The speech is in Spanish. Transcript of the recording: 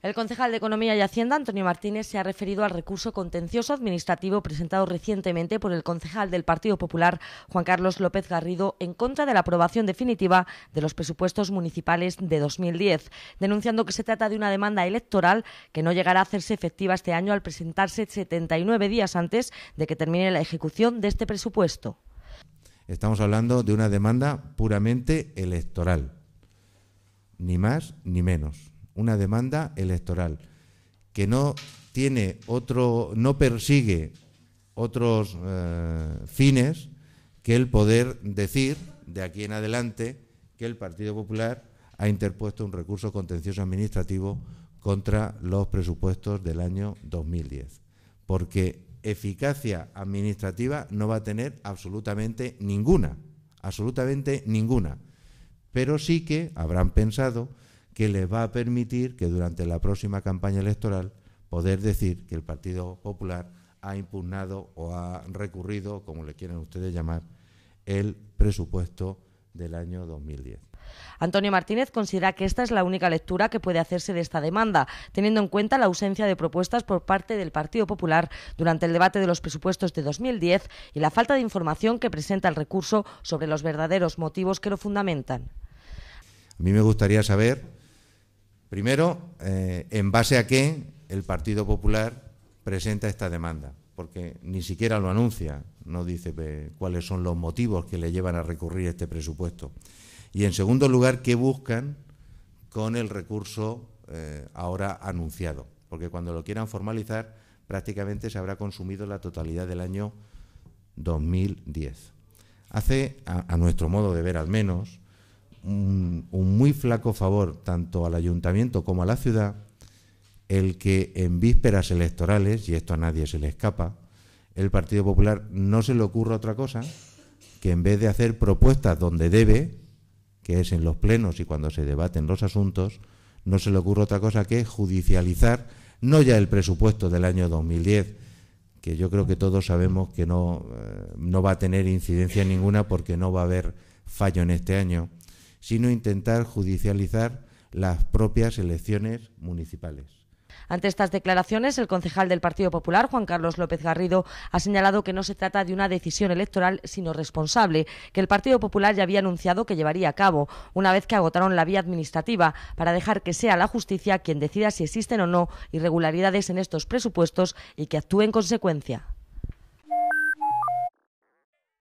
El concejal de Economía y Hacienda, Antonio Martínez, se ha referido al recurso contencioso administrativo presentado recientemente por el concejal del Partido Popular, Juan Carlos López Garrido, en contra de la aprobación definitiva de los presupuestos municipales de 2010, denunciando que se trata de una demanda electoral que no llegará a hacerse efectiva este año al presentarse 79 días antes de que termine la ejecución de este presupuesto. Estamos hablando de una demanda puramente electoral, ni más ni menos una demanda electoral que no tiene otro, no persigue otros eh, fines que el poder decir de aquí en adelante que el Partido Popular ha interpuesto un recurso contencioso administrativo contra los presupuestos del año 2010, porque eficacia administrativa no va a tener absolutamente ninguna, absolutamente ninguna, pero sí que habrán pensado que les va a permitir que durante la próxima campaña electoral poder decir que el Partido Popular ha impugnado o ha recurrido, como le quieren ustedes llamar, el presupuesto del año 2010. Antonio Martínez considera que esta es la única lectura que puede hacerse de esta demanda, teniendo en cuenta la ausencia de propuestas por parte del Partido Popular durante el debate de los presupuestos de 2010 y la falta de información que presenta el recurso sobre los verdaderos motivos que lo fundamentan. A mí me gustaría saber Primero, eh, en base a qué el Partido Popular presenta esta demanda, porque ni siquiera lo anuncia, no dice eh, cuáles son los motivos que le llevan a recurrir este presupuesto. Y en segundo lugar, qué buscan con el recurso eh, ahora anunciado, porque cuando lo quieran formalizar prácticamente se habrá consumido la totalidad del año 2010. Hace, a nuestro modo de ver al menos, un, muy flaco favor tanto al ayuntamiento como a la ciudad el que en vísperas electorales, y esto a nadie se le escapa, el Partido Popular no se le ocurra otra cosa que en vez de hacer propuestas donde debe, que es en los plenos y cuando se debaten los asuntos, no se le ocurre otra cosa que judicializar no ya el presupuesto del año 2010, que yo creo que todos sabemos que no, eh, no va a tener incidencia ninguna porque no va a haber fallo en este año, sino intentar judicializar las propias elecciones municipales. Ante estas declaraciones, el concejal del Partido Popular, Juan Carlos López Garrido, ha señalado que no se trata de una decisión electoral, sino responsable, que el Partido Popular ya había anunciado que llevaría a cabo, una vez que agotaron la vía administrativa, para dejar que sea la justicia quien decida si existen o no irregularidades en estos presupuestos y que actúe en consecuencia.